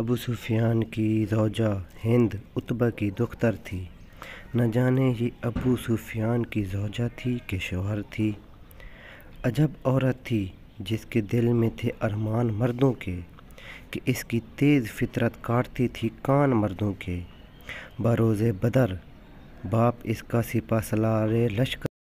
अबू सुफियान की रौजा हिंद उतबा की दुख्तर थी न जाने ये अबू सुफियान की रौजा थी कि शोहर थी अजब औरत थी जिसके दिल में थे अरमान मर्दों के कि इसकी तेज़ फितरत काटती थी कान मर्दों के बरोज़ बदर बाप इसका सिपा सलारे लश्कर